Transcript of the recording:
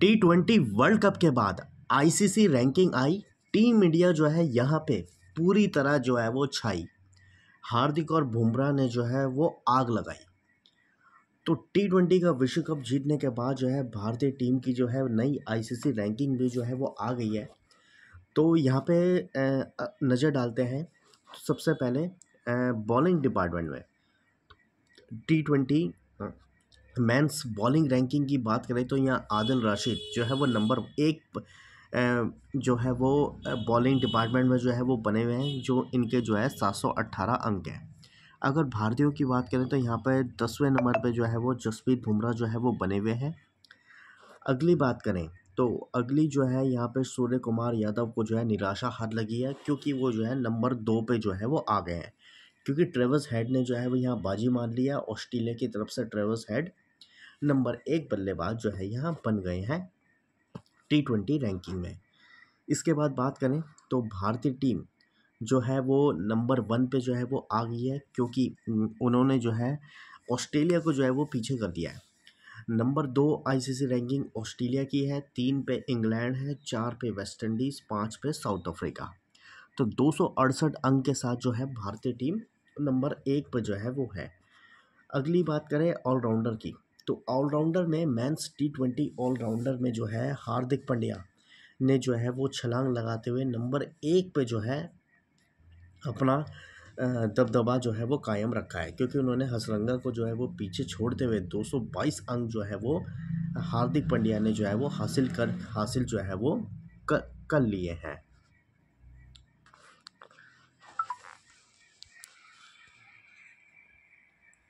T twenty world cup के बाद ICC ranking आई टीम इंडिया जो है यहाँ पे पूरी तरह जो है वो छाई हार्दिक और बुमराह ने जो है वो आग लगाई तो टी ट्वेंटी का विश्व कप जीतने के बाद जो है भारतीय टीम की जो है नई आईसीसी रैंकिंग भी जो है वो आ गई है तो यहाँ पे नज़र डालते हैं सबसे पहले बॉलिंग डिपार्टमेंट में T twenty men's bowling ranking की बात करें तो यहाँ आदिल राशिद जो है वो नंबर एक जो है वो बॉलिंग डिपार्टमेंट में जो है वो बने हुए हैं जो इनके जो है अट्ठारह अंक हैं अगर भारतीयों की बात करें तो यहाँ पर दसवें नंबर पे जो है वो जसप्रीत बुमराह जो है वो बने हुए हैं अगली बात करें तो अगली जो है यहाँ पर सूर्य कुमार यादव को जो है निराशा हाथ लगी है क्योंकि वो जो है नंबर दो पे जो है वो आ गए हैं क्योंकि ट्रेवल्स हेड ने जो है वो यहाँ बाजी मार लिया ऑस्ट्रेलिया की तरफ से ट्रेवल्स हेड नंबर एक बल्लेबाज जो है यहाँ बन गए हैं टी ट्वेंटी रैंकिंग में इसके बाद बात करें तो भारतीय टीम जो है वो नंबर वन पे जो है वो आ गई है क्योंकि उन्होंने जो है ऑस्ट्रेलिया को जो है वो पीछे कर दिया है नंबर दो आईसीसी रैंकिंग ऑस्ट्रेलिया की है तीन पे इंग्लैंड है चार पे वेस्ट इंडीज़ पाँच पे साउथ अफ्रीका तो दो अंक के साथ जो है भारतीय टीम नंबर एक पर जो है वो है अगली बात करें ऑलराउंडर की तो ऑलराउंडर में मैंस टी ट्वेंटी ऑलराउंडर में जो है हार्दिक पंड्या ने जो है वो छलांग लगाते हुए नंबर एक पे जो है अपना दबदबा जो है वो कायम रखा है क्योंकि उन्होंने हसरंगा को जो है वो पीछे छोड़ते हुए 222 अंक जो है वो हार्दिक पंड्या ने जो है वो हासिल कर हासिल जो है वो कर, कर लिए हैं